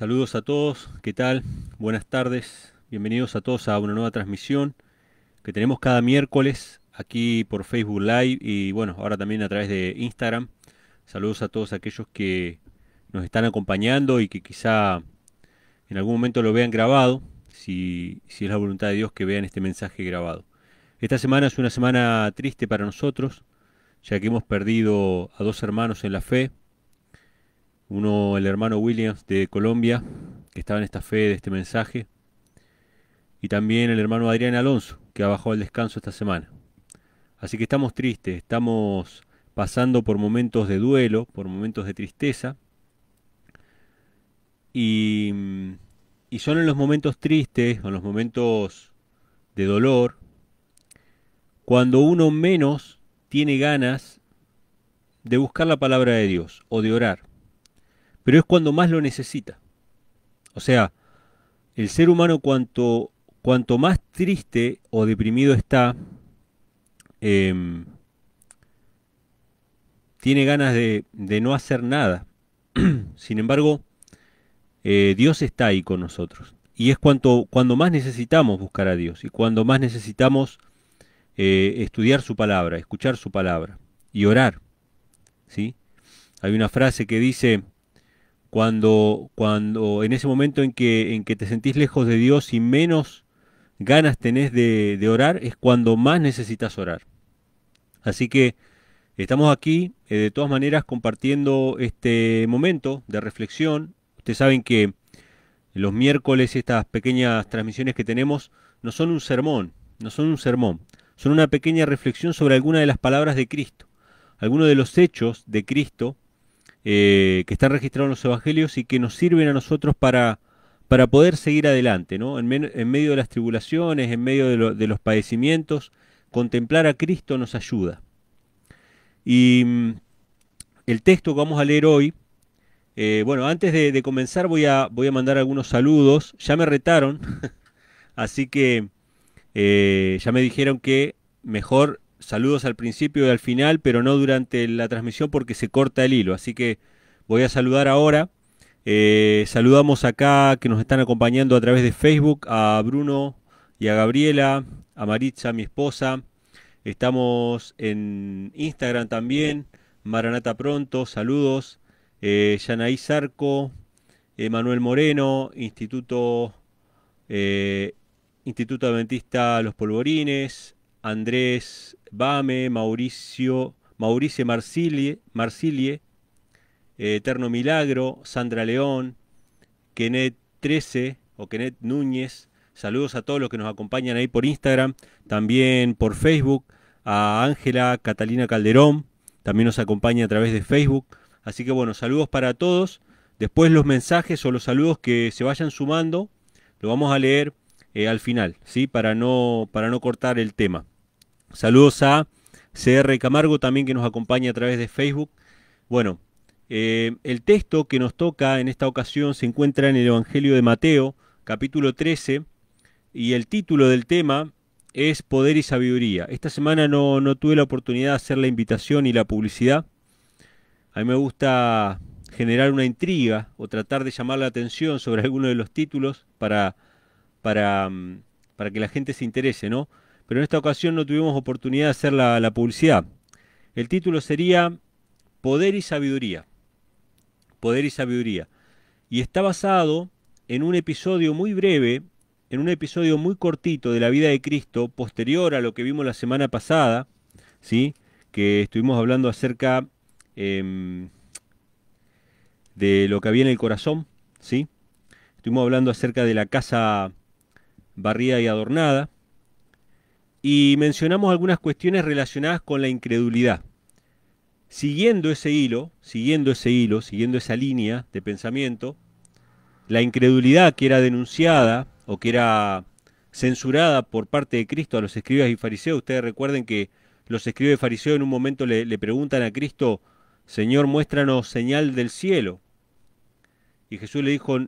Saludos a todos, ¿qué tal? Buenas tardes, bienvenidos a todos a una nueva transmisión que tenemos cada miércoles aquí por Facebook Live y bueno, ahora también a través de Instagram. Saludos a todos aquellos que nos están acompañando y que quizá en algún momento lo vean grabado, si, si es la voluntad de Dios que vean este mensaje grabado. Esta semana es una semana triste para nosotros, ya que hemos perdido a dos hermanos en la fe, uno, el hermano Williams de Colombia, que estaba en esta fe de este mensaje. Y también el hermano Adrián Alonso, que bajado al descanso esta semana. Así que estamos tristes, estamos pasando por momentos de duelo, por momentos de tristeza. Y, y son en los momentos tristes, en los momentos de dolor, cuando uno menos tiene ganas de buscar la palabra de Dios o de orar pero es cuando más lo necesita. O sea, el ser humano cuanto, cuanto más triste o deprimido está, em, tiene ganas de, no hacer nada. Sin embargo, eh, Dios está ahí con nosotros. Y es cuanto, cuando más necesitamos buscar a Dios y cuando más necesitamos eh, estudiar su palabra, escuchar su palabra y orar. ¿sí? Hay una frase que dice, cuando, cuando en ese momento en que, en que te sentís lejos de Dios y menos ganas tenés de, orar, es cuando más necesitas orar. Así que estamos aquí, eh, de todas maneras, compartiendo este momento de reflexión. Ustedes saben que los miércoles estas pequeñas transmisiones que tenemos no son un sermón, no son un sermón, son una pequeña reflexión sobre alguna de las palabras de Cristo, alguno de los hechos de Cristo eh, que están registrados en los evangelios y que nos sirven a nosotros para, para poder seguir adelante, ¿no? En, medio de las tribulaciones, en medio de, los padecimientos, contemplar a Cristo nos ayuda. Y mm, el texto que vamos a leer hoy, eh, bueno, antes de, comenzar voy a, voy a mandar algunos saludos, ya me retaron, así que eh, ya me dijeron que mejor saludos al principio y al final, pero no durante la transmisión porque se corta el hilo. Así que voy a saludar ahora. Eh, saludamos acá que nos están acompañando a través de Facebook a Bruno y a Gabriela, a Maritza, mi esposa. Estamos en Instagram también. Maranata Pronto, saludos. Eh, Yanaí Zarco, Emanuel Moreno, Instituto, eh, Instituto Adventista Los Polvorines, Andrés Bame, Mauricio, Mauricio Marsilie, eh, Eterno Milagro, Sandra León, Kenet 13 o Kenet Núñez. Saludos a todos los que nos acompañan ahí por Instagram, también por Facebook, a Ángela Catalina Calderón, también nos acompaña a través de Facebook. Así que bueno, saludos para todos. Después los mensajes o los saludos que se vayan sumando, lo vamos a leer eh, al final, ¿sí? Para no, para no cortar el tema. Saludos a CR Camargo también que nos acompaña a través de Facebook. Bueno, eh, el texto que nos toca en esta ocasión se encuentra en el Evangelio de Mateo, capítulo 13, y el título del tema es Poder y Sabiduría. Esta semana no, tuve la oportunidad de hacer la invitación y la publicidad. A mí me gusta generar una intriga o tratar de llamar la atención sobre alguno de los títulos para, para, mm, para que la gente se interese, ¿no? pero en esta ocasión no tuvimos oportunidad de hacer la, publicidad. El título sería Poder y Sabiduría. Poder y Sabiduría. Y está basado en un episodio muy breve, en un episodio muy cortito de la vida de Cristo, posterior a lo que vimos la semana pasada, ¿sí? que estuvimos hablando acerca em, de lo que había en el corazón, ¿sí? estuvimos hablando acerca de la casa barrida y adornada, y mencionamos algunas cuestiones relacionadas con la incredulidad. Siguiendo ese hilo, siguiendo ese hilo, siguiendo esa línea de pensamiento, la incredulidad que era denunciada o que era censurada por parte de Cristo a los escribas y fariseos, ustedes recuerden que los escribas y fariseos en un momento le, le preguntan a Cristo, Señor, muéstranos señal del cielo. Y Jesús le dijo,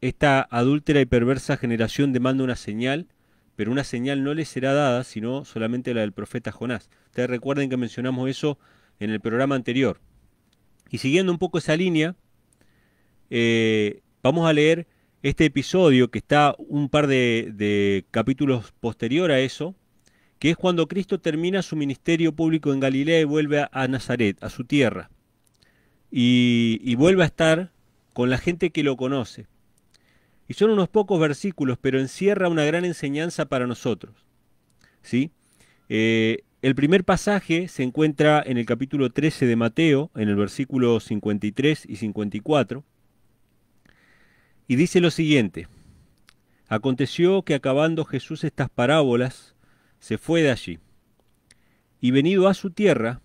esta adúltera y perversa generación demanda una señal pero una señal no le será dada, sino solamente la del profeta Jonás. Ustedes recuerden que mencionamos eso en el programa anterior. Y siguiendo un poco esa línea, eh, vamos a leer este episodio que está un par de, capítulos posterior a eso, que es cuando Cristo termina su ministerio público en Galilea y vuelve a, Nazaret, a su tierra, y vuelve a estar con la gente que lo conoce. Y son unos pocos versículos, pero encierra una gran enseñanza para nosotros. ¿Sí? Eh, el primer pasaje se encuentra en el capítulo 13 de Mateo, en el versículo 53 y 54, y dice lo siguiente. Aconteció que acabando Jesús estas parábolas, se fue de allí, y venido a su tierra,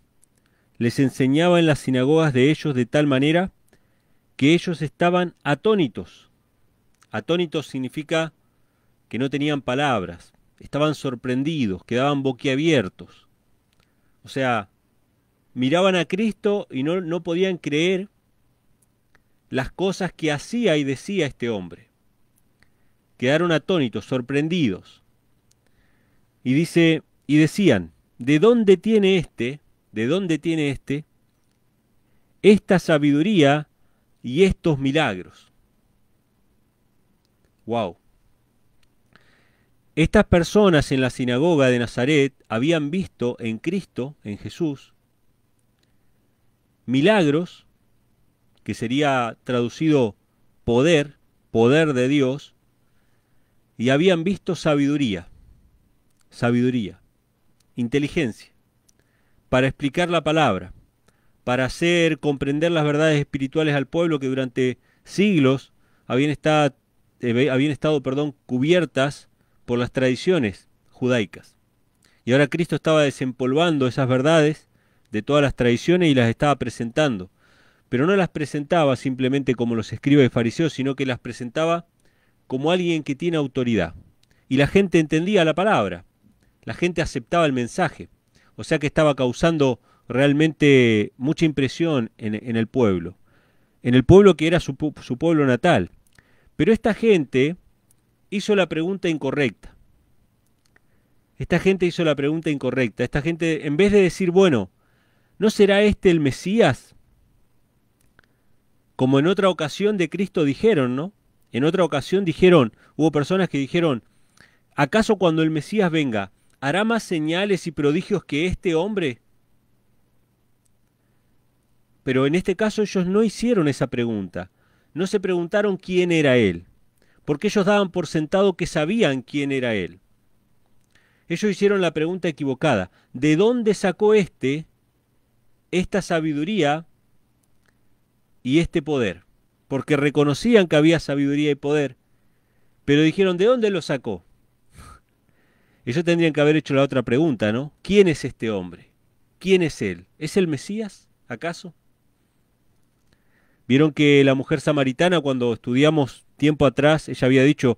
les enseñaba en las sinagogas de ellos de tal manera que ellos estaban atónitos Atónitos significa que no tenían palabras, estaban sorprendidos, quedaban boquiabiertos. O sea, miraban a Cristo y no, no podían creer las cosas que hacía y decía este hombre. Quedaron atónitos, sorprendidos. Y dice, y decían, ¿de dónde tiene este? ¿De dónde tiene este? Esta sabiduría y estos milagros. Wow. Estas personas en la sinagoga de Nazaret habían visto en Cristo, en Jesús, milagros, que sería traducido poder, poder de Dios, y habían visto sabiduría, sabiduría, inteligencia, para explicar la palabra, para hacer comprender las verdades espirituales al pueblo que durante siglos habían estado eh, habían estado perdón, cubiertas por las tradiciones judaicas. Y ahora Cristo estaba desempolvando esas verdades de todas las tradiciones y las estaba presentando. Pero no las presentaba simplemente como los escribas y fariseos, sino que las presentaba como alguien que tiene autoridad. Y la gente entendía la palabra, la gente aceptaba el mensaje. O sea que estaba causando realmente mucha impresión en, el pueblo, en el pueblo que era su, su pueblo natal. Pero esta gente hizo la pregunta incorrecta. Esta gente hizo la pregunta incorrecta. Esta gente, en vez de decir, bueno, ¿no será este el Mesías? Como en otra ocasión de Cristo dijeron, ¿no? En otra ocasión dijeron, hubo personas que dijeron, ¿acaso cuando el Mesías venga, hará más señales y prodigios que este hombre? Pero en este caso ellos no hicieron esa pregunta no se preguntaron quién era él, porque ellos daban por sentado que sabían quién era él. Ellos hicieron la pregunta equivocada, ¿de dónde sacó este, esta sabiduría y este poder? Porque reconocían que había sabiduría y poder, pero dijeron, ¿de dónde lo sacó? Ellos tendrían que haber hecho la otra pregunta, ¿no? ¿Quién es este hombre? ¿Quién es él? ¿Es el Mesías, acaso? Vieron que la mujer samaritana, cuando estudiamos tiempo atrás, ella había dicho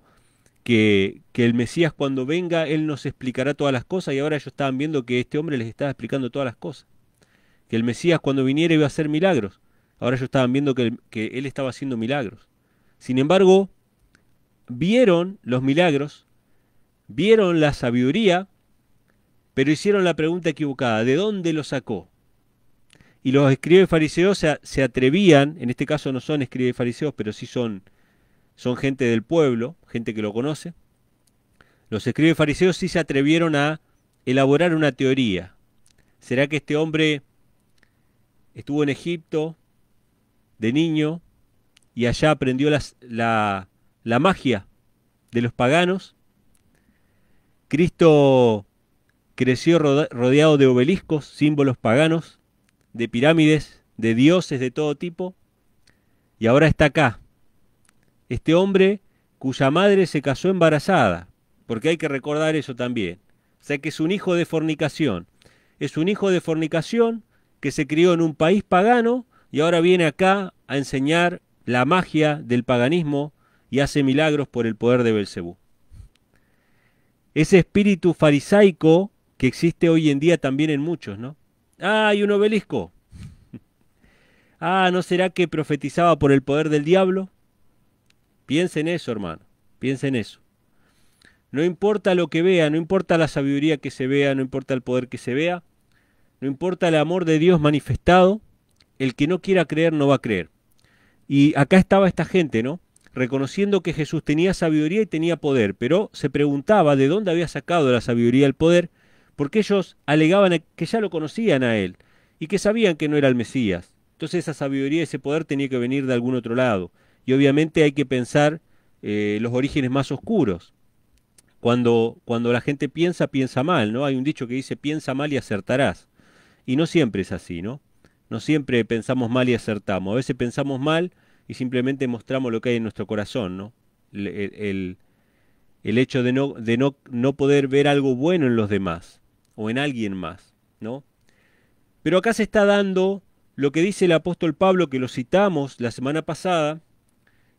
que, el Mesías cuando venga, él nos explicará todas las cosas y ahora ellos estaban viendo que este hombre les estaba explicando todas las cosas. Que el Mesías cuando viniera iba a hacer milagros. Ahora ellos estaban viendo que, que él estaba haciendo milagros. Sin embargo, vieron los milagros, vieron la sabiduría, pero hicieron la pregunta equivocada, ¿de dónde lo sacó? Y los escribes fariseos se, atrevían, en este caso no son escribes fariseos, pero sí son, son gente del pueblo, gente que lo conoce. Los escribes fariseos sí se atrevieron a elaborar una teoría. ¿Será que este hombre estuvo en Egipto de niño y allá aprendió la, la magia de los paganos? Cristo creció rodeado de obeliscos, símbolos paganos de pirámides, de dioses de todo tipo, y ahora está acá. Este hombre cuya madre se casó embarazada, porque hay que recordar eso también. O sea que es un hijo de fornicación. Es un hijo de fornicación que se crió en un país pagano y ahora viene acá a enseñar la magia del paganismo y hace milagros por el poder de Belcebú. Ese espíritu farisaico que existe hoy en día también en muchos, ¿no? Ah, hay un obelisco. Ah, ¿no será que profetizaba por el poder del diablo? Piensa en eso, hermano. Piensa en eso. No importa lo que vea, no importa la sabiduría que se vea, no importa el poder que se vea, no importa el amor de Dios manifestado, el que no quiera creer no va a creer. Y acá estaba esta gente, ¿no? Reconociendo que Jesús tenía sabiduría y tenía poder, pero se preguntaba de dónde había sacado la sabiduría y el poder porque ellos alegaban que ya lo conocían a él y que sabían que no era el Mesías. Entonces esa sabiduría, y ese poder tenía que venir de algún otro lado. Y obviamente hay que pensar eh, los orígenes más oscuros. Cuando, cuando la gente piensa, piensa mal, ¿no? Hay un dicho que dice, piensa mal y acertarás. Y no siempre es así, ¿no? No siempre pensamos mal y acertamos. A veces pensamos mal y simplemente mostramos lo que hay en nuestro corazón, ¿no? El, el, el hecho de, no, de no, no poder ver algo bueno en los demás o en alguien más, ¿no? Pero acá se está dando lo que dice el apóstol Pablo, que lo citamos la semana pasada,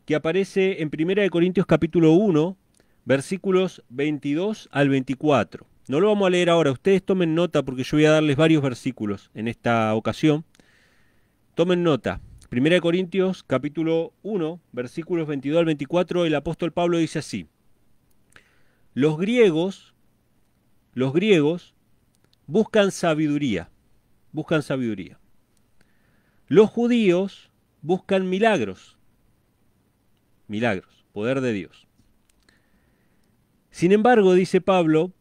que aparece en 1 Corintios capítulo 1, versículos 22 al 24. No lo vamos a leer ahora, ustedes tomen nota porque yo voy a darles varios versículos en esta ocasión. Tomen nota. 1 Corintios capítulo 1, versículos 22 al 24, el apóstol Pablo dice así: Los griegos, los griegos buscan sabiduría, buscan sabiduría. Los judíos buscan milagros, milagros, poder de Dios. Sin embargo, dice Pablo,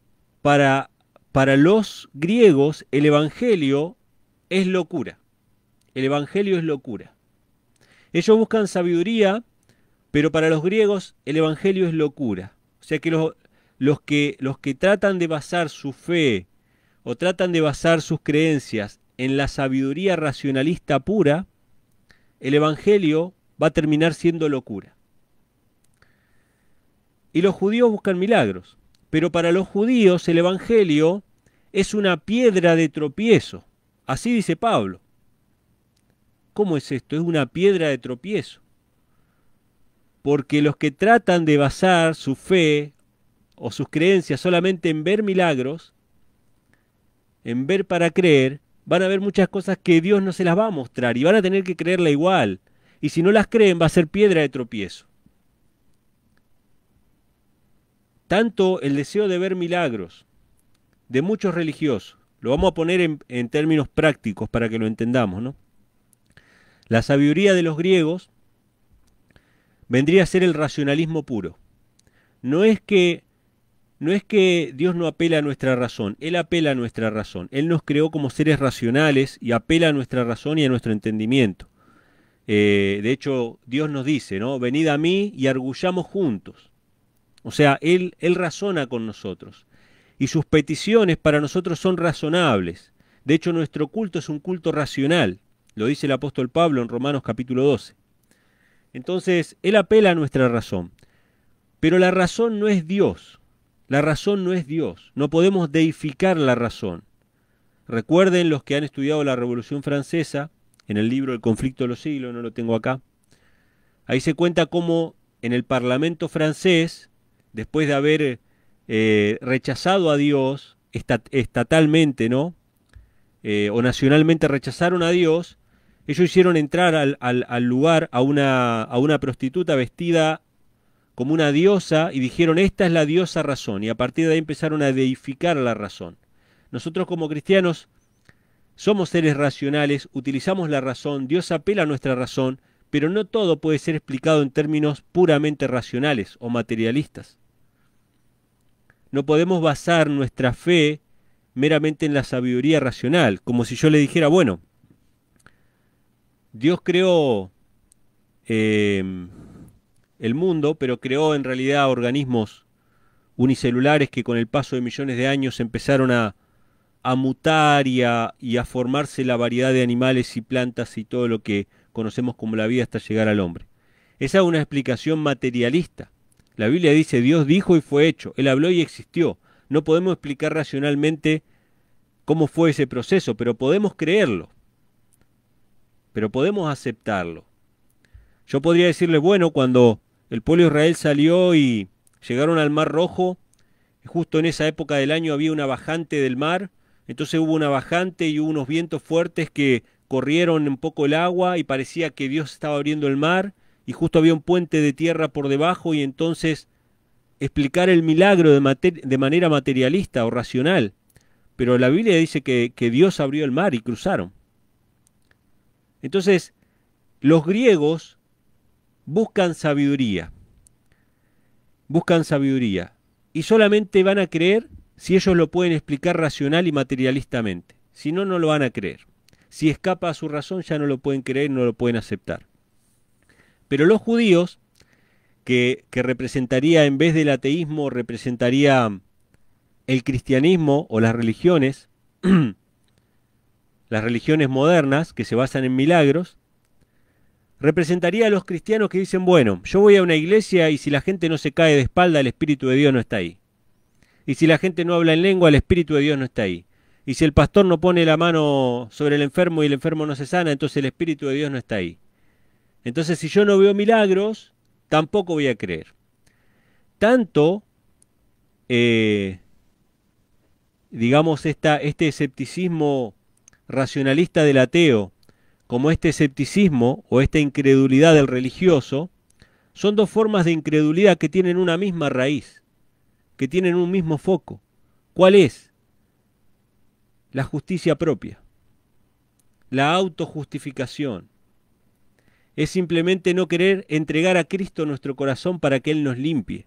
para, para los griegos el Evangelio es locura. El Evangelio es locura. Ellos buscan sabiduría, pero para los griegos el Evangelio es locura. O sea que los, que, los que tratan de basar su fe o tratan de basar sus creencias en la sabiduría racionalista pura, el Evangelio va a terminar siendo locura. Y los judíos buscan milagros, pero para los judíos el Evangelio es una piedra de tropiezo, así dice Pablo. ¿Cómo es esto? Es una piedra de tropiezo. Porque los que tratan de basar su fe o sus creencias solamente en ver milagros, en ver para creer, van a ver muchas cosas que Dios no se las va a mostrar y van a tener que creerla igual. Y si no las creen, va a ser piedra de tropiezo. Tanto el deseo de ver milagros de muchos religiosos, lo vamos a poner en, en términos prácticos para que lo entendamos, ¿no? La sabiduría de los griegos vendría a ser el racionalismo puro. No es que no es que Dios no apela a nuestra razón, Él apela a nuestra razón. Él nos creó como seres racionales y apela a nuestra razón y a nuestro entendimiento. Eh, de hecho, Dios nos dice, ¿no? Venid a mí y arguyamos juntos. O sea, él, él razona con nosotros. Y sus peticiones para nosotros son razonables. De hecho, nuestro culto es un culto racional. Lo dice el apóstol Pablo en Romanos capítulo 12. Entonces, Él apela a nuestra razón. Pero la razón no es Dios. La razón no es Dios, no podemos deificar la razón. Recuerden los que han estudiado la Revolución Francesa, en el libro El conflicto de los siglos, no lo tengo acá, ahí se cuenta cómo en el Parlamento francés, después de haber eh, rechazado a Dios estatalmente, ¿no? Eh, o nacionalmente rechazaron a Dios, ellos hicieron entrar al, lugar a a una prostituta vestida como una diosa y dijeron, esta es la diosa razón, y a partir de ahí empezaron a deificar la razón. Nosotros como cristianos somos seres racionales, utilizamos la razón, Dios apela a nuestra razón, pero no todo puede ser explicado en términos puramente racionales o materialistas. No podemos basar nuestra fe meramente en la sabiduría racional, como si yo le dijera, bueno, Dios creó eh, el mundo, pero creó en realidad organismos unicelulares que con el paso de millones de años empezaron a, mutar y a, y a formarse la variedad de animales y plantas y todo lo que conocemos como la vida hasta llegar al hombre. Esa es una explicación materialista. La Biblia dice, Dios dijo y fue hecho, Él habló y existió. No podemos explicar racionalmente cómo fue ese proceso, pero podemos creerlo. Pero podemos aceptarlo. Yo podría decirle, bueno, cuando el pueblo Israel salió y llegaron al Mar Rojo. Justo en esa época del año había una bajante del mar. Entonces hubo una bajante y hubo unos vientos fuertes que corrieron un poco el agua y parecía que Dios estaba abriendo el mar. Y justo había un puente de tierra por debajo y entonces explicar el milagro de, manera materialista o racional. Pero la Biblia dice que Dios abrió el mar y cruzaron. Entonces, los griegos buscan sabiduría. Buscan sabiduría. Y solamente van a creer si ellos lo pueden explicar racional y materialistamente. Si no, no lo van a creer. Si escapa a su razón, ya no lo pueden creer, no lo pueden aceptar. Pero los judíos, que, que representaría, en vez del ateísmo, representaría el cristianismo o las religiones, las religiones modernas que se basan en milagros, representaría a los cristianos que dicen, bueno, yo voy a una iglesia y si la gente no se cae de espalda, el Espíritu de Dios no está ahí. Y si la gente no habla en lengua, el Espíritu de Dios no está ahí. Y si el pastor no pone la mano sobre el enfermo y el enfermo no se sana, entonces el Espíritu de Dios no está ahí. Entonces si yo no veo milagros, tampoco voy a creer. Tanto, eh, digamos, este escepticismo racionalista del ateo, como este escepticismo o esta incredulidad del religioso, son dos formas de incredulidad que tienen una misma raíz, que tienen un mismo foco. ¿Cuál es? La justicia propia, la autojustificación. Es simplemente no querer entregar a Cristo nuestro corazón para que Él nos limpie,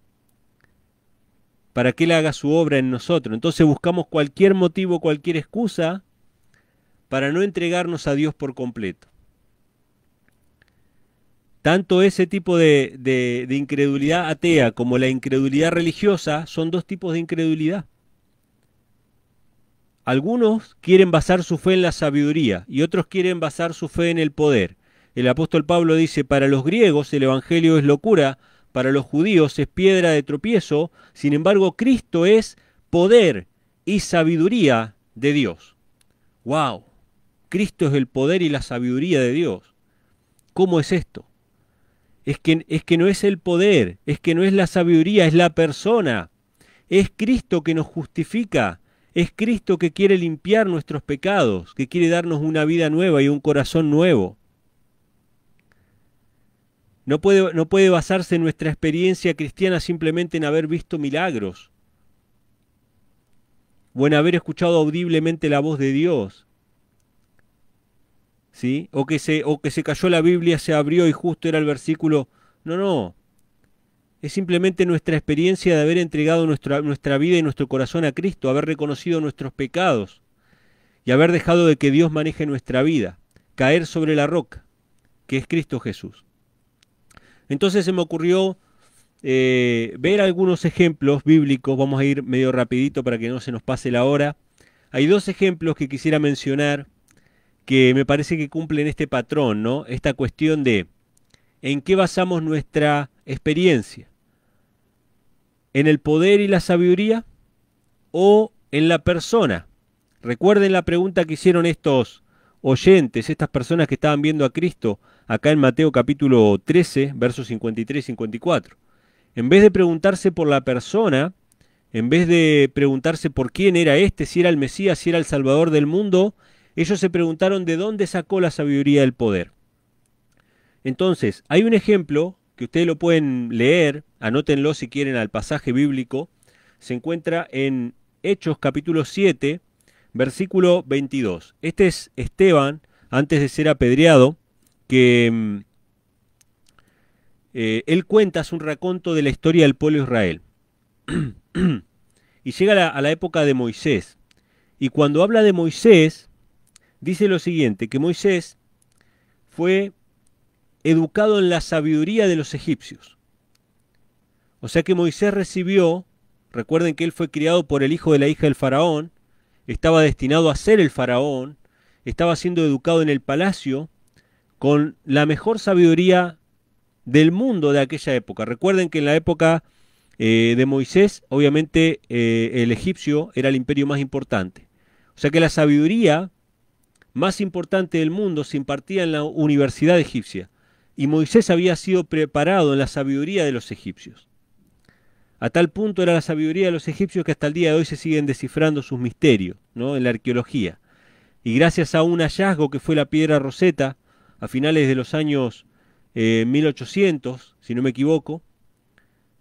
para que Él haga su obra en nosotros. Entonces buscamos cualquier motivo, cualquier excusa para no entregarnos a Dios por completo. Tanto ese tipo de, incredulidad atea como la incredulidad religiosa son dos tipos de incredulidad. Algunos quieren basar su fe en la sabiduría y otros quieren basar su fe en el poder. El apóstol Pablo dice, para los griegos el Evangelio es locura, para los judíos es piedra de tropiezo, sin embargo Cristo es poder y sabiduría de Dios. ¡Guau! Cristo es el poder y la sabiduría de Dios. ¿Cómo es esto? Es que, no es el poder, es que no es la sabiduría, es la persona. Es Cristo que nos justifica, es Cristo que quiere limpiar nuestros pecados, que quiere darnos una vida nueva y un corazón nuevo. No puede, no puede, basarse nuestra experiencia cristiana simplemente en haber visto milagros o en haber escuchado audiblemente la voz de Dios. O que se, o que se cayó la Biblia, se abrió y justo era el versículo. No, no. Es simplemente nuestra experiencia de haber entregado nuestra, nuestra vida y nuestro corazón a Cristo, haber reconocido nuestros pecados y haber dejado de que Dios maneje nuestra vida, caer sobre la roca, que es Cristo Jesús. Entonces se me ocurrió eh, ver algunos ejemplos bíblicos, vamos a ir medio rapidito para que no se nos pase la hora. Hay dos ejemplos que quisiera mencionar que me parece que cumplen este patrón, ¿no? Esta cuestión de en qué basamos nuestra experiencia. ¿En el poder y la sabiduría o en la persona? Recuerden la pregunta que hicieron estos oyentes, estas personas que estaban viendo a Cristo acá en Mateo capítulo 13, versos 53 y 54. En vez de preguntarse por la persona, en vez de preguntarse por quién era este, si era el Mesías, si era el Salvador del mundo, ellos se preguntaron de dónde sacó la sabiduría del poder. Entonces, hay un ejemplo que ustedes lo pueden leer, anótenlo si quieren al pasaje bíblico, se encuentra en Hechos capítulo 7, versículo 22. Este es Esteban, antes de ser apedreado, que mm, eh, él cuenta, es un raconto de la historia del pueblo de Israel. y llega a la época de Moisés. Y cuando habla de Moisés, dice lo siguiente, que Moisés fue educado en la sabiduría de los egipcios. O sea que Moisés recibió, recuerden que él fue criado por el hijo de la hija del faraón, estaba destinado a ser el faraón, estaba siendo educado en el palacio con la mejor sabiduría del mundo de aquella época. Recuerden que en la época eh, de Moisés, obviamente eh, el egipcio era el imperio más importante. O sea que la sabiduría más importante del mundo se impartía en la Universidad Egipcia, y Moisés había sido preparado en la sabiduría de los egipcios. A tal punto era la sabiduría de los egipcios que hasta el día de hoy se siguen descifrando sus misterios ¿no? en la arqueología. Y gracias a un hallazgo que fue la piedra roseta a finales de los años 1800, eh, si no me equivoco,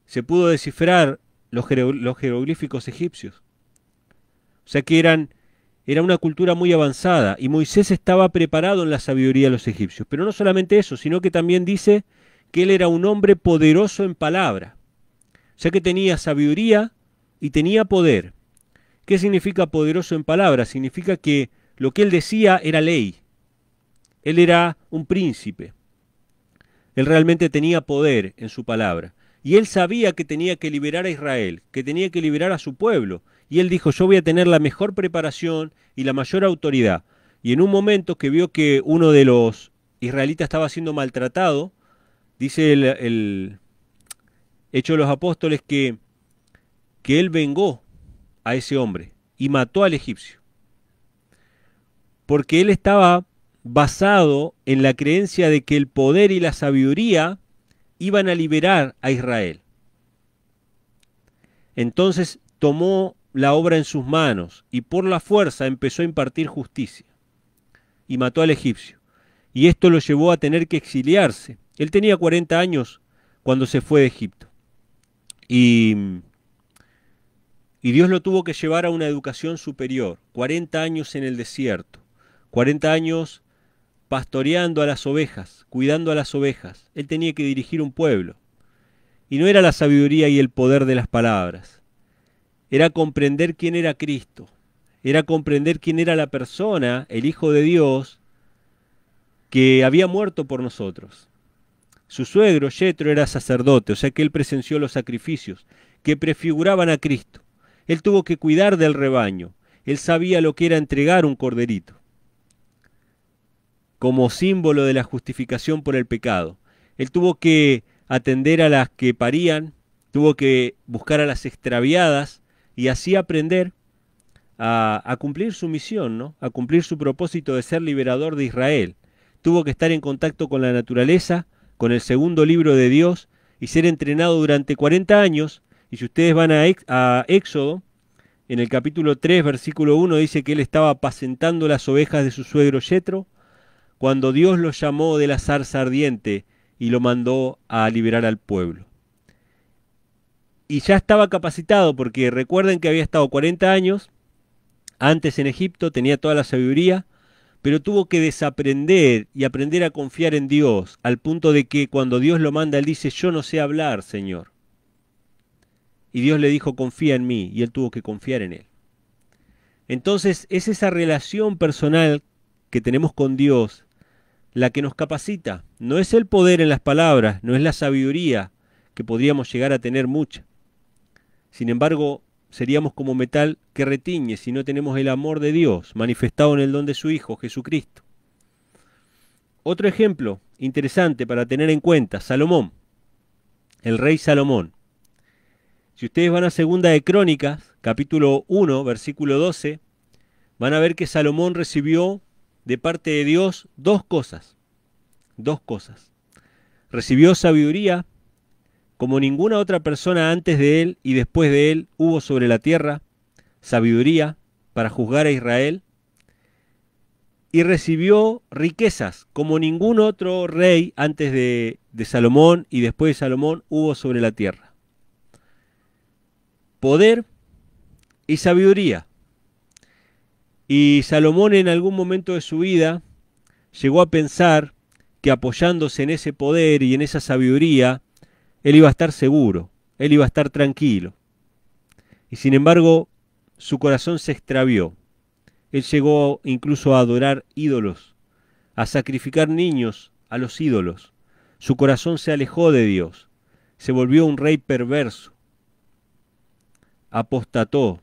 se pudo descifrar los jeroglíficos egipcios. O sea que eran era una cultura muy avanzada y Moisés estaba preparado en la sabiduría de los egipcios. Pero no solamente eso, sino que también dice que él era un hombre poderoso en palabra. O sea que tenía sabiduría y tenía poder. ¿Qué significa poderoso en palabra? Significa que lo que él decía era ley. Él era un príncipe. Él realmente tenía poder en su palabra. Y él sabía que tenía que liberar a Israel, que tenía que liberar a su pueblo, y él dijo, yo voy a tener la mejor preparación y la mayor autoridad. Y en un momento que vio que uno de los israelitas estaba siendo maltratado, dice el, Hecho de los Apóstoles que, que él vengó a ese hombre y mató al egipcio. Porque él estaba basado en la creencia de que el poder y la sabiduría iban a liberar a Israel. Entonces tomó la obra en sus manos y por la fuerza empezó a impartir justicia. Y mató al egipcio. Y esto lo llevó a tener que exiliarse. Él tenía 40 años cuando se fue de Egipto. Y, y Dios lo tuvo que llevar a una educación superior. 40 años en el desierto. 40 años pastoreando a las ovejas, cuidando a las ovejas. Él tenía que dirigir un pueblo. Y no era la sabiduría y el poder de las palabras era comprender quién era Cristo, era comprender quién era la persona, el Hijo de Dios, que había muerto por nosotros. Su suegro, Yetro, era sacerdote, o sea que él presenció los sacrificios que prefiguraban a Cristo. Él tuvo que cuidar del rebaño, él sabía lo que era entregar un corderito, como símbolo de la justificación por el pecado. Él tuvo que atender a las que parían, tuvo que buscar a las extraviadas, y así aprender a, cumplir su misión, ¿no? a cumplir su propósito de ser liberador de Israel. Tuvo que estar en contacto con la naturaleza, con el segundo libro de Dios y ser entrenado durante 40 años. Y si ustedes van a, a Éxodo, en el capítulo 3, versículo 1, dice que él estaba apacentando las ovejas de su suegro Yetro cuando Dios lo llamó de la zarza ardiente y lo mandó a liberar al pueblo y ya estaba capacitado, porque recuerden que había estado 40 años antes en Egipto, tenía toda la sabiduría, pero tuvo que desaprender y aprender a confiar en Dios, al punto de que cuando Dios lo manda, él dice, yo no sé hablar, Señor. Y Dios le dijo, confía en mí, y él tuvo que confiar en él. Entonces es esa relación personal que tenemos con Dios la que nos capacita. No es el poder en las palabras, no es la sabiduría, que podríamos llegar a tener mucha. Sin embargo, seríamos como metal que retiñe si no tenemos el amor de Dios manifestado en el don de su Hijo, Jesucristo. Otro ejemplo interesante para tener en cuenta, Salomón, el rey Salomón. Si ustedes van a Segunda de Crónicas, capítulo 1, versículo 12, van a ver que Salomón recibió de parte de Dios dos cosas. Dos cosas. Recibió sabiduría como ninguna otra persona antes de él y después de él hubo sobre la tierra sabiduría para juzgar a Israel, y recibió riquezas como ningún otro rey antes de, de Salomón y después de Salomón hubo sobre la tierra. Poder y sabiduría. Y Salomón en algún momento de su vida llegó a pensar que apoyándose en ese poder y en esa sabiduría, él iba a estar seguro, él iba a estar tranquilo. Y sin embargo, su corazón se extravió. Él llegó incluso a adorar ídolos, a sacrificar niños a los ídolos. Su corazón se alejó de Dios, se volvió un rey perverso, apostató.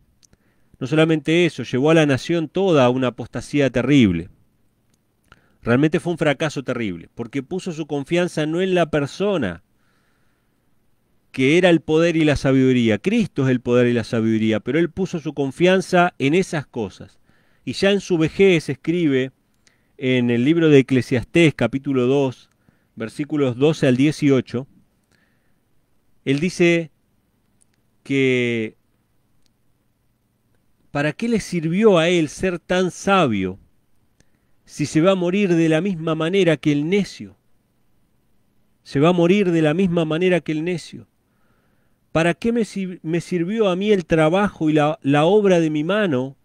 No solamente eso, llevó a la nación toda a una apostasía terrible. Realmente fue un fracaso terrible, porque puso su confianza no en la persona, que era el poder y la sabiduría. Cristo es el poder y la sabiduría, pero él puso su confianza en esas cosas. Y ya en su vejez escribe en el libro de Eclesiastés capítulo 2, versículos 12 al 18, él dice que ¿para qué le sirvió a él ser tan sabio si se va a morir de la misma manera que el necio? Se va a morir de la misma manera que el necio. ¿Para qué me, sirvió a mí el trabajo y la, obra de mi mano,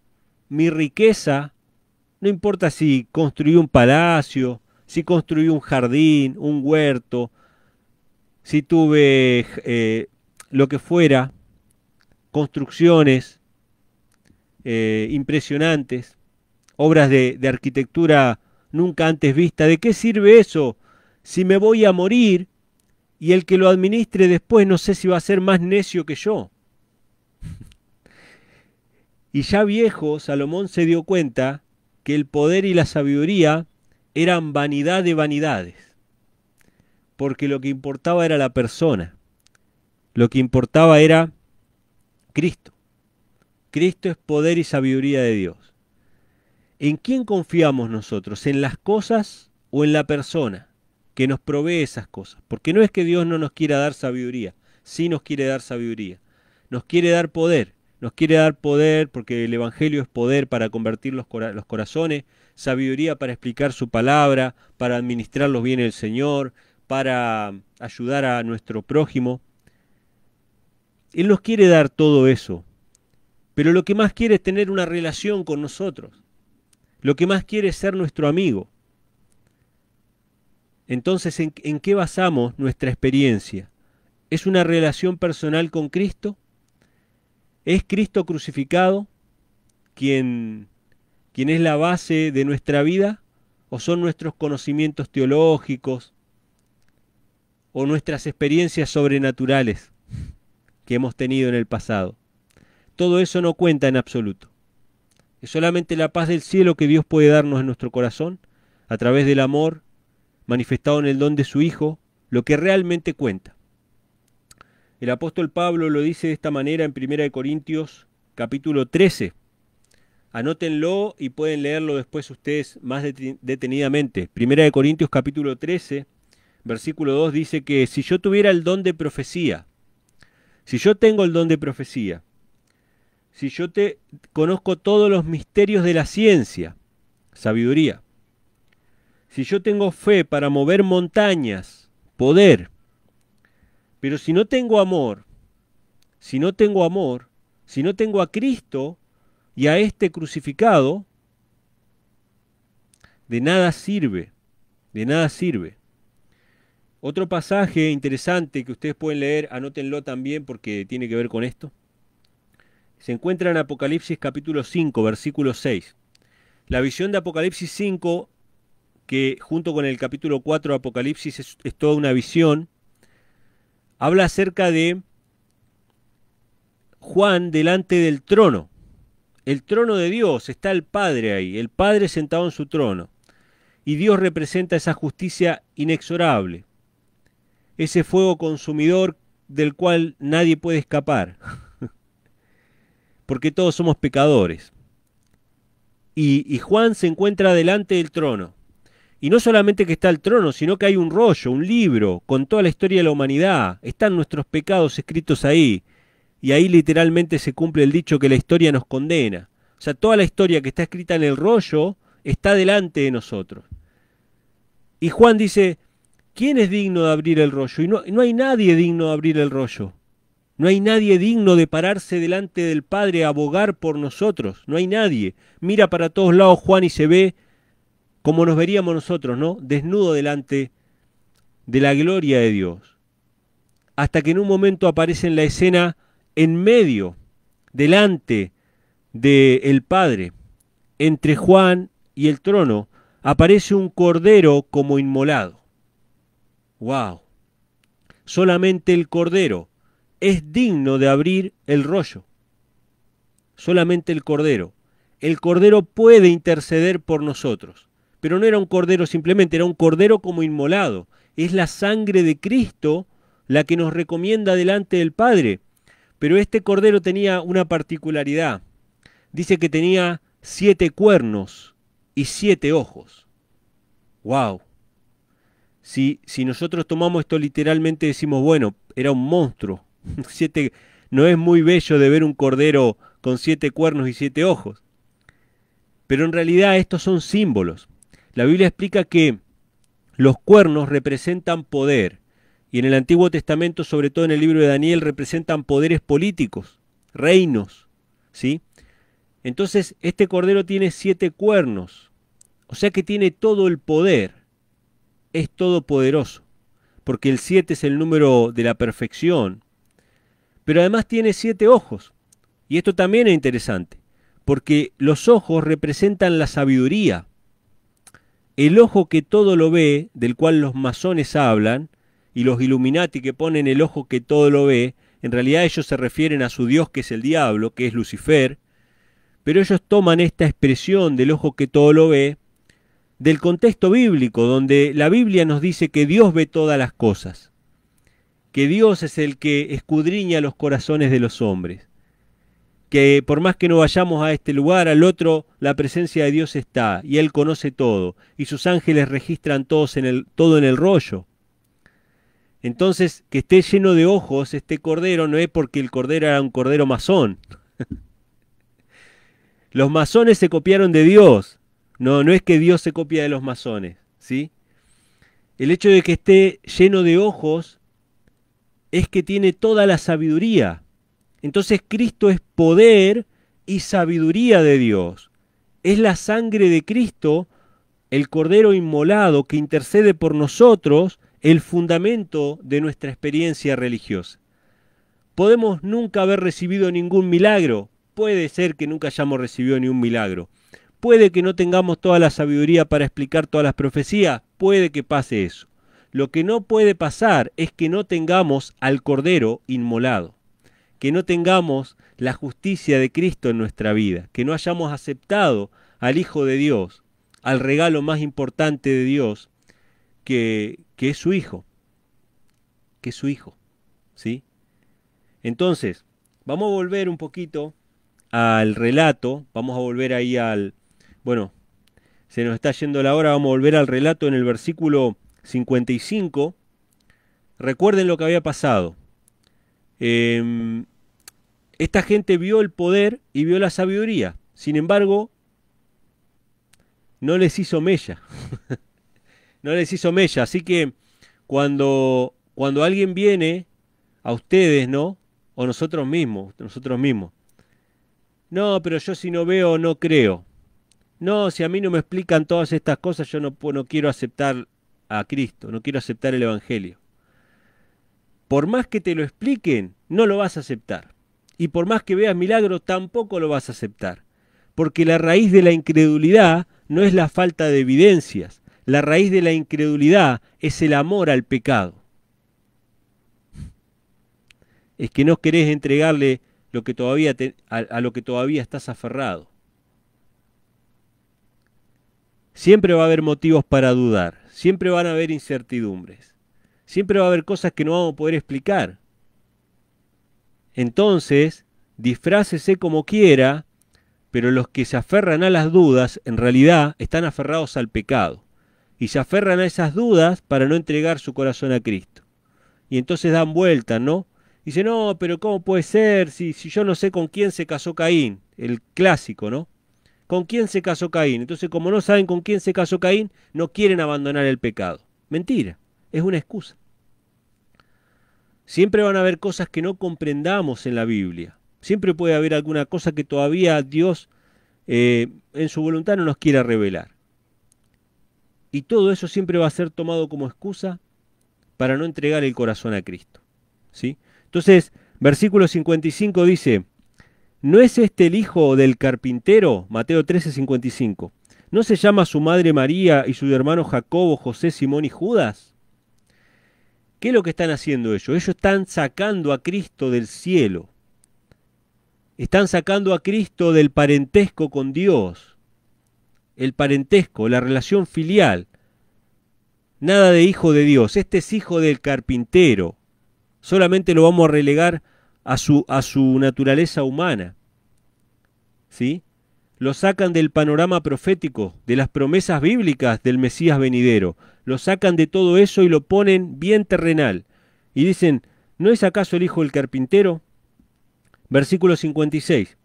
mi riqueza? No importa si construí un palacio, si construí un jardín, un huerto, si tuve eh, lo que fuera, construcciones eh, impresionantes, obras de, de, arquitectura nunca antes vista. ¿De qué sirve eso si me voy a morir y el que lo administre después no sé si va a ser más necio que yo. Y ya viejo, Salomón se dio cuenta que el poder y la sabiduría eran vanidad de vanidades, porque lo que importaba era la persona, lo que importaba era Cristo. Cristo es poder y sabiduría de Dios. ¿En quién confiamos nosotros? ¿En las cosas o en la persona? que nos provee esas cosas. Porque no es que Dios no nos quiera dar sabiduría, sí nos quiere dar sabiduría. Nos quiere dar poder, nos quiere dar poder porque el Evangelio es poder para convertir los, los corazones, sabiduría para explicar su palabra, para administrar los bienes del Señor, para ayudar a nuestro prójimo. Él nos quiere dar todo eso, pero lo que más quiere es tener una relación con nosotros. Lo que más quiere es ser nuestro amigo. Entonces, ¿en, qué basamos nuestra experiencia? ¿Es una relación personal con Cristo? ¿Es Cristo crucificado quien, quien es la base de nuestra vida? ¿O son nuestros conocimientos teológicos? ¿O nuestras experiencias sobrenaturales que hemos tenido en el pasado? Todo eso no cuenta en absoluto. Es solamente la paz del cielo que Dios puede darnos en nuestro corazón a través del amor manifestado en el don de su Hijo, lo que realmente cuenta. El apóstol Pablo lo dice de esta manera en 1 Corintios capítulo 13. Anótenlo y pueden leerlo después ustedes más detenidamente. 1 Corintios capítulo 13, versículo 2 dice que si yo tuviera el don de profecía, si yo tengo el don de profecía, si yo te conozco todos los misterios de la ciencia, sabiduría, si yo tengo fe para mover montañas, poder, pero si no tengo amor, si no tengo amor, si no tengo a Cristo y a este crucificado, de nada sirve, de nada sirve. Otro pasaje interesante que ustedes pueden leer, anótenlo también porque tiene que ver con esto, se encuentra en Apocalipsis capítulo 5, versículo 6. La visión de Apocalipsis 5 que junto con el capítulo 4 de Apocalipsis es, toda una visión, habla acerca de Juan delante del trono, el trono de Dios, está el Padre ahí, el Padre sentado en su trono, y Dios representa esa justicia inexorable, ese fuego consumidor del cual nadie puede escapar, porque todos somos pecadores. y, Juan se encuentra delante del trono. Y no solamente que está el trono, sino que hay un rollo, un libro, con toda la historia de la humanidad. Están nuestros pecados escritos ahí. Y ahí literalmente se cumple el dicho que la historia nos condena. O sea, toda la historia que está escrita en el rollo está delante de nosotros. Y Juan dice, ¿quién es digno de abrir el rollo? Y no, no hay nadie digno de abrir el rollo. No hay nadie digno de pararse delante del Padre a abogar por nosotros. No hay nadie. Mira para todos lados Juan y se ve como nos veríamos nosotros, ¿no? Desnudo delante de la gloria de Dios. Hasta que en un momento aparece en la escena en medio, delante del el Padre, entre Juan y el trono, aparece un cordero como inmolado. ¡Wow! Solamente el cordero es digno de abrir el rollo. Solamente el cordero. El cordero puede interceder por nosotros pero no era un cordero simplemente, era un cordero como inmolado. Es la sangre de Cristo la que nos recomienda delante del Padre. Pero este cordero tenía una particularidad. Dice que tenía siete cuernos y siete ojos. ¡Wow! Si, si nosotros tomamos esto literalmente decimos, bueno, era un monstruo. Siete, no es muy bello de ver un cordero con siete cuernos y siete ojos. Pero en realidad estos son símbolos. La Biblia explica que los cuernos representan poder y en el Antiguo Testamento, sobre todo en el libro de Daniel, representan poderes políticos, reinos, ¿sí? Entonces, este cordero tiene siete cuernos, o sea que tiene todo el poder, es todopoderoso, porque el siete es el número de la perfección, pero además tiene siete ojos, y esto también es interesante, porque los ojos representan la sabiduría, el ojo que todo lo ve, del cual los masones hablan, y los Illuminati que ponen el ojo que todo lo ve, en realidad ellos se refieren a su Dios que es el diablo, que es Lucifer, pero ellos toman esta expresión del ojo que todo lo ve del contexto bíblico, donde la Biblia nos dice que Dios ve todas las cosas, que Dios es el que escudriña los corazones de los hombres que por más que no vayamos a este lugar, al otro, la presencia de Dios está y Él conoce todo y sus ángeles registran todos en el, todo en el rollo. Entonces, que esté lleno de ojos este cordero no es porque el cordero era un cordero masón. los masones se copiaron de Dios. No, no es que Dios se copia de los masones, ¿sí? El hecho de que esté lleno de ojos es que tiene toda la sabiduría entonces Cristo es poder y sabiduría de Dios. Es la sangre de Cristo, el Cordero inmolado que intercede por nosotros, el fundamento de nuestra experiencia religiosa. Podemos nunca haber recibido ningún milagro. Puede ser que nunca hayamos recibido ni un milagro. Puede que no tengamos toda la sabiduría para explicar todas las profecías. Puede que pase eso. Lo que no puede pasar es que no tengamos al Cordero inmolado que no tengamos la justicia de Cristo en nuestra vida, que no hayamos aceptado al Hijo de Dios, al regalo más importante de Dios, que, que es su Hijo, que es su Hijo, ¿sí? Entonces, vamos a volver un poquito al relato, vamos a volver ahí al, bueno, se nos está yendo la hora, vamos a volver al relato en el versículo 55. Recuerden lo que había pasado. Em, esta gente vio el poder y vio la sabiduría. Sin embargo, no les hizo mella. no les hizo mella. Así que cuando, cuando alguien viene a ustedes, ¿no? O nosotros mismos, nosotros mismos. No, pero yo si no veo, no creo. No, si a mí no me explican todas estas cosas, yo no, no quiero aceptar a Cristo, no quiero aceptar el Evangelio. Por más que te lo expliquen, no lo vas a aceptar y por más que veas milagro, tampoco lo vas a aceptar. Porque la raíz de la incredulidad no es la falta de evidencias, la raíz de la incredulidad es el amor al pecado. Es que no querés entregarle lo que todavía a lo que todavía estás aferrado. Siempre va a haber motivos para dudar, siempre van a haber incertidumbres, siempre va a haber cosas que no vamos a poder explicar. Entonces, disfrácese como quiera, pero los que se aferran a las dudas, en realidad, están aferrados al pecado. Y se aferran a esas dudas para no entregar su corazón a Cristo. Y entonces dan vuelta, ¿no? Dice, no, pero ¿cómo puede ser si, si yo no sé con quién se casó Caín? El clásico, ¿no? ¿Con quién se casó Caín? Entonces, como no saben con quién se casó Caín, no quieren abandonar el pecado. Mentira, es una excusa. Siempre van a haber cosas que no comprendamos en la Biblia. Siempre puede haber alguna cosa que todavía Dios eh, en su voluntad no nos quiera revelar. Y todo eso siempre va a ser tomado como excusa para no entregar el corazón a Cristo. ¿sí? Entonces, versículo 55 dice, ¿no es este el hijo del carpintero? Mateo 13, 55. ¿No se llama su madre María y su hermano Jacobo, José, Simón y Judas? ¿Qué es lo que están haciendo ellos? Ellos están sacando a Cristo del cielo. Están sacando a Cristo del parentesco con Dios. El parentesco, la relación filial. Nada de hijo de Dios. Este es hijo del carpintero. Solamente lo vamos a relegar a su, a su naturaleza humana. ¿Sí? lo sacan del panorama profético, de las promesas bíblicas del Mesías venidero, lo sacan de todo eso y lo ponen bien terrenal. Y dicen, ¿no es acaso el hijo del carpintero? Versículo 56.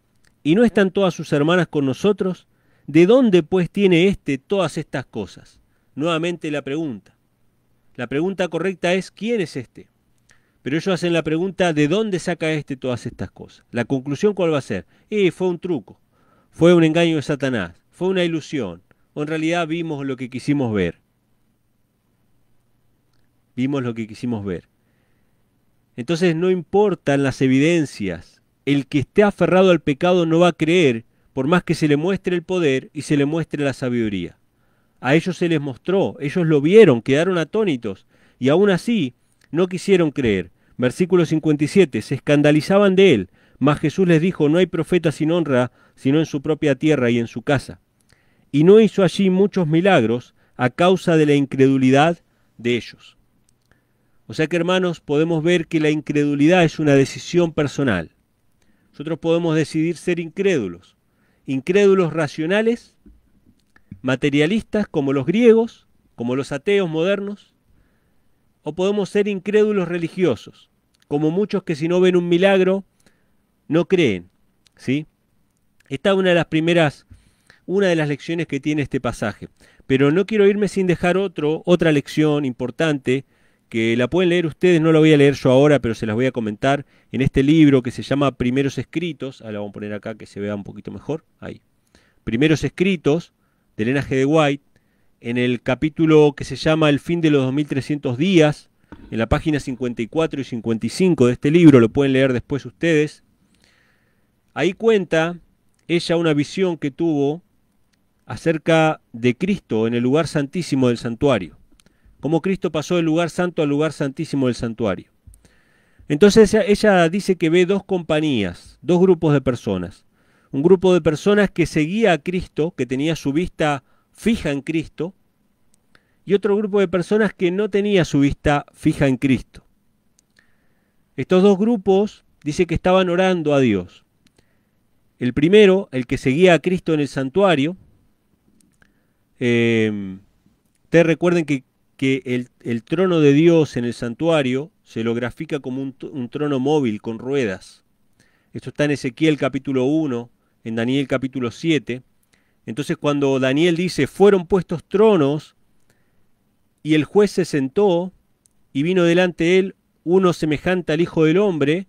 ¿Y no están todas sus hermanas con nosotros? ¿De dónde pues tiene éste todas estas cosas? Nuevamente la pregunta. La pregunta correcta es, ¿quién es este? Pero ellos hacen la pregunta, ¿de dónde saca este todas estas cosas? La conclusión cuál va a ser? Eh, fue un truco fue un engaño de Satanás, fue una ilusión, en realidad vimos lo que quisimos ver. Vimos lo que quisimos ver. Entonces no importan las evidencias. El que esté aferrado al pecado no va a creer, por más que se le muestre el poder y se le muestre la sabiduría. A ellos se les mostró, ellos lo vieron, quedaron atónitos, y aún así no quisieron creer. Versículo 57, se escandalizaban de él, mas Jesús les dijo, no hay profeta sin honra, sino en su propia tierra y en su casa. Y no hizo allí muchos milagros a causa de la incredulidad de ellos. O sea que hermanos, podemos ver que la incredulidad es una decisión personal. Nosotros podemos decidir ser incrédulos, incrédulos racionales, materialistas como los griegos, como los ateos modernos, o podemos ser incrédulos religiosos, como muchos que si no ven un milagro no creen. ¿sí? Esta es una de las primeras, una de las lecciones que tiene este pasaje. Pero no quiero irme sin dejar otro, otra lección importante que la pueden leer ustedes, no la voy a leer yo ahora, pero se las voy a comentar en este libro que se llama Primeros Escritos, ahora la vamos a poner acá que se vea un poquito mejor, ahí. Primeros Escritos, de Elena G. de White, en el capítulo que se llama El fin de los 2300 días, en la página 54 y 55 de este libro, lo pueden leer después ustedes, Ahí cuenta ella una visión que tuvo acerca de Cristo en el lugar santísimo del santuario, cómo Cristo pasó del lugar santo al lugar santísimo del santuario. Entonces ella, dice que ve dos compañías, dos grupos de personas. Un grupo de personas que seguía a Cristo, que tenía su vista fija en Cristo, y otro grupo de personas que no tenía su vista fija en Cristo. Estos dos grupos dice que estaban orando a Dios. El primero, el que seguía a Cristo en el santuario. Eh, ustedes te recuerden que, el, trono de Dios en el santuario se lo grafica como un, un trono móvil con ruedas. Esto está en Ezequiel capítulo 1, en Daniel capítulo 7. Entonces cuando Daniel dice, fueron puestos tronos y el juez se sentó y vino delante de él uno semejante al Hijo del Hombre,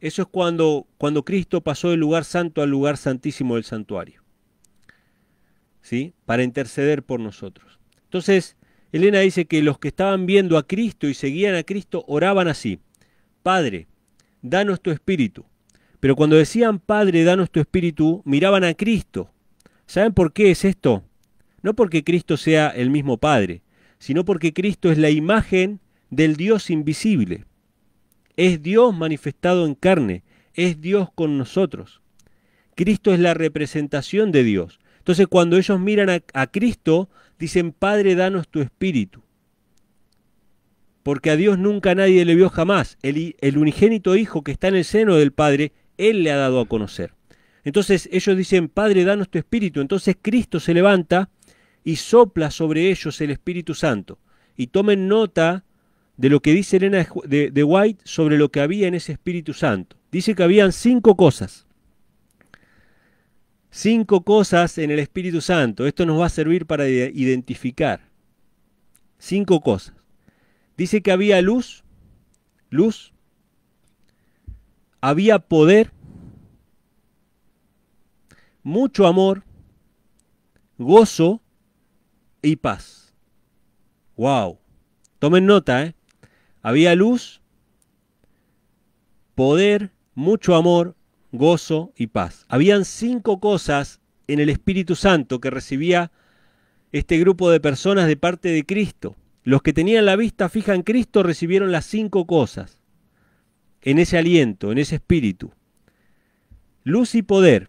eso es cuando, cuando Cristo pasó del lugar santo al lugar santísimo del santuario. ¿Sí? Para interceder por nosotros. Entonces, Elena dice que los que estaban viendo a Cristo y seguían a Cristo oraban así. Padre, danos tu espíritu. Pero cuando decían, Padre, danos tu espíritu, miraban a Cristo. ¿Saben por qué es esto? No porque Cristo sea el mismo Padre, sino porque Cristo es la imagen del Dios invisible. Es Dios manifestado en carne, es Dios con nosotros. Cristo es la representación de Dios. Entonces cuando ellos miran a, Cristo, dicen, Padre, danos tu espíritu. Porque a Dios nunca nadie le vio jamás. El, el unigénito Hijo que está en el seno del Padre, Él le ha dado a conocer. Entonces ellos dicen, Padre, danos tu espíritu. Entonces Cristo se levanta y sopla sobre ellos el Espíritu Santo. Y tomen nota de lo que dice Elena de, de White sobre lo que había en ese Espíritu Santo. Dice que habían cinco cosas. Cinco cosas en el Espíritu Santo. Esto nos va a servir para identificar. Cinco cosas. Dice que había luz, luz, había poder, mucho amor, gozo y paz. ¡Wow! Tomen nota, ¿eh? Había luz, poder, mucho amor, gozo y paz. Habían cinco cosas en el Espíritu Santo que recibía este grupo de personas de parte de Cristo. Los que tenían la vista fija en Cristo recibieron las cinco cosas, en ese aliento, en ese espíritu. Luz y poder.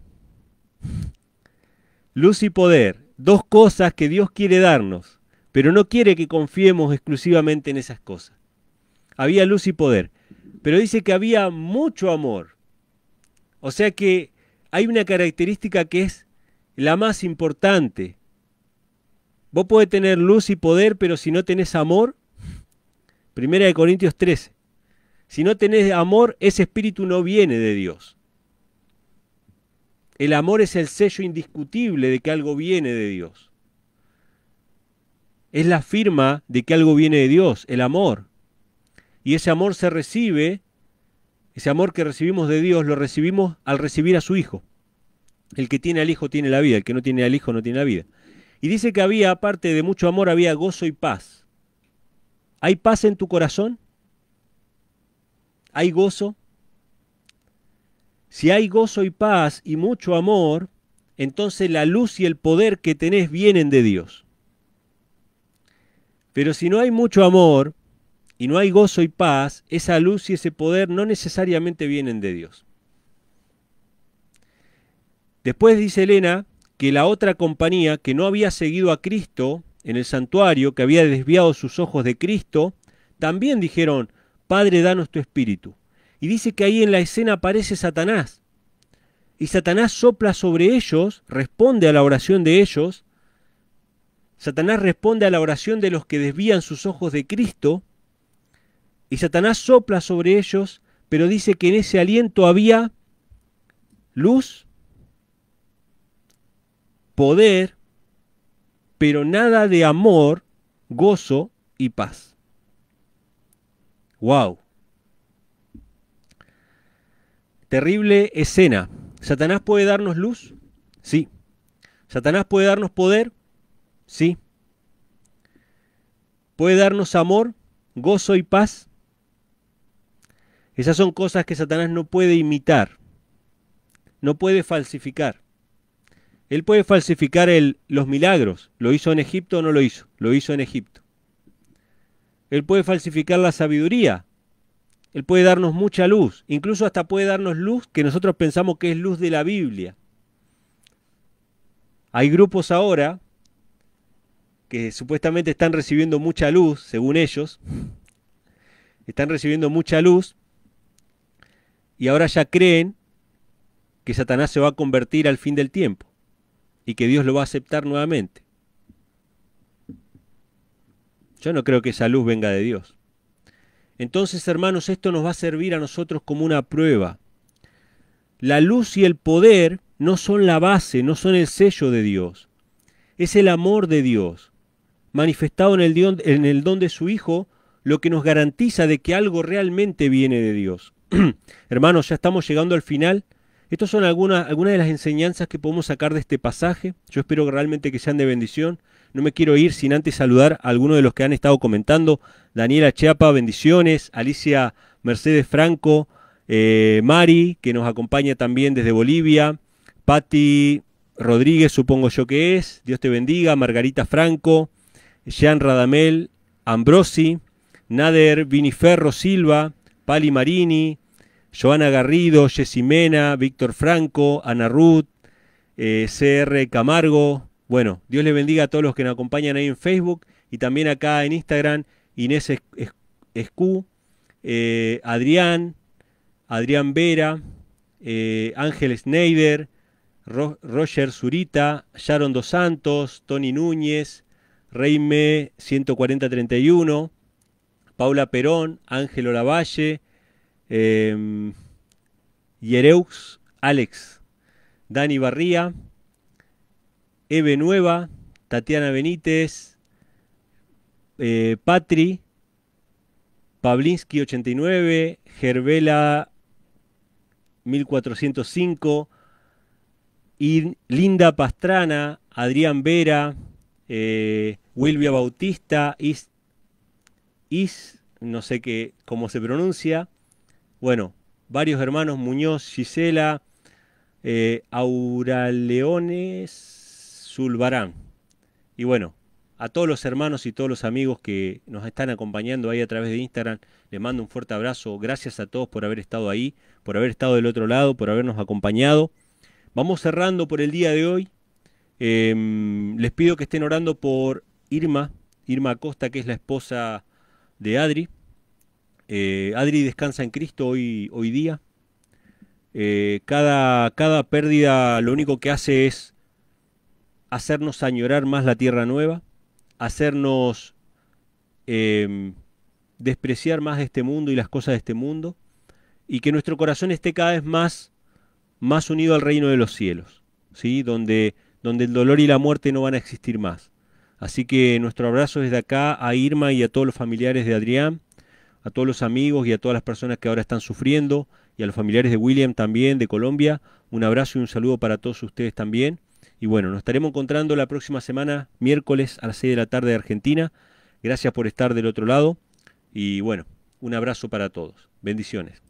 Luz y poder, dos cosas que Dios quiere darnos, pero no quiere que confiemos exclusivamente en esas cosas había luz y poder, pero dice que había mucho amor. O sea que hay una característica que es la más importante. Vos podés tener luz y poder, pero si no tenés amor, Primera de Corintios 13, si no tenés amor, ese espíritu no viene de Dios. El amor es el sello indiscutible de que algo viene de Dios. Es la firma de que algo viene de Dios, el amor. Y ese amor se recibe, ese amor que recibimos de Dios lo recibimos al recibir a su Hijo. El que tiene al Hijo tiene la vida, el que no tiene al Hijo no tiene la vida. Y dice que había, aparte de mucho amor, había gozo y paz. ¿Hay paz en tu corazón? ¿Hay gozo? Si hay gozo y paz y mucho amor, entonces la luz y el poder que tenés vienen de Dios. Pero si no hay mucho amor, y no hay gozo y paz, esa luz y ese poder no necesariamente vienen de Dios. Después dice Elena que la otra compañía que no había seguido a Cristo en el santuario, que había desviado sus ojos de Cristo, también dijeron, Padre, danos tu espíritu. Y dice que ahí en la escena aparece Satanás. Y Satanás sopla sobre ellos, responde a la oración de ellos. Satanás responde a la oración de los que desvían sus ojos de Cristo y Satanás sopla sobre ellos, pero dice que en ese aliento había luz, poder, pero nada de amor, gozo y paz. ¡Wow! Terrible escena. ¿Satanás puede darnos luz? Sí. ¿Satanás puede darnos poder? Sí. ¿Puede darnos amor, gozo y paz? Esas son cosas que Satanás no puede imitar, no puede falsificar. Él puede falsificar los milagros. ¿Lo hizo en Egipto o no lo hizo? Lo hizo en Egipto. Él puede falsificar la sabiduría. Él puede darnos mucha luz. Incluso hasta puede darnos luz que nosotros pensamos que es luz de la Biblia. Hay grupos ahora que supuestamente están recibiendo mucha luz, según ellos. Están recibiendo mucha luz y ahora ya creen que Satanás se va a convertir al fin del tiempo y que Dios lo va a aceptar nuevamente. Yo no creo que esa luz venga de Dios. Entonces, hermanos, esto nos va a servir a nosotros como una prueba. La luz y el poder no son la base, no son el sello de Dios. Es el amor de Dios, manifestado en el, don, de su Hijo, lo que nos garantiza de que algo realmente viene de Dios. Hermanos, ya estamos llegando al final. Estas son algunas, algunas de las enseñanzas que podemos sacar de este pasaje. Yo espero realmente que sean de bendición. No me quiero ir sin antes saludar a algunos de los que han estado comentando. Daniela Chiapa, bendiciones. Alicia Mercedes Franco, eh, Mari, que nos acompaña también desde Bolivia. Patti Rodríguez, supongo yo que es. Dios te bendiga. Margarita Franco, Jean Radamel, Ambrosi, Nader Viniferro Silva, Pali Marini, Joana Garrido, Jessimena, Víctor Franco, Ana Ruth, eh, CR Camargo. Bueno, Dios les bendiga a todos los que nos acompañan ahí en Facebook y también acá en Instagram, Inés Escu, eh, Adrián, Adrián Vera, eh, Ángel Schneider, Roger Zurita, Sharon Dos Santos, Tony Núñez, Reime 14031, Paula Perón, Ángelo Lavalle, em, Yereux Alex, Dani Barría, Eve Nueva, Tatiana Benítez, eh, Patri, Pablinsky89, Gervela 1405, Linda Pastrana, Adrián Vera, eh, Wilvia Bautista, Is Is, no sé qué, cómo se pronuncia. Bueno, varios hermanos, Muñoz, Gisela, eh, Leones, Zulbarán. Y bueno, a todos los hermanos y todos los amigos que nos están acompañando ahí a través de Instagram, les mando un fuerte abrazo. Gracias a todos por haber estado ahí, por haber estado del otro lado, por habernos acompañado. Vamos cerrando por el día de hoy. Em, les pido que estén orando por Irma, Irma Acosta, que es la esposa de Adri. Eh, Adri descansa en Cristo hoy, hoy día. Eh, cada, pérdida lo único que hace es hacernos añorar más la tierra nueva, hacernos em, despreciar más este mundo y las cosas de este mundo, y que nuestro corazón esté cada vez más, más unido al reino de los cielos, ¿sí? donde, donde el dolor y la muerte no van a existir más, Así que nuestro abrazo desde acá a Irma y a todos los familiares de Adrián, a todos los amigos y a todas las personas que ahora están sufriendo y a los familiares de William también de Colombia. Un abrazo y un saludo para todos ustedes también. Y bueno, nos estaremos encontrando la próxima semana, miércoles a las 6 de la tarde de Argentina. Gracias por estar del otro lado y bueno, un abrazo para todos. Bendiciones.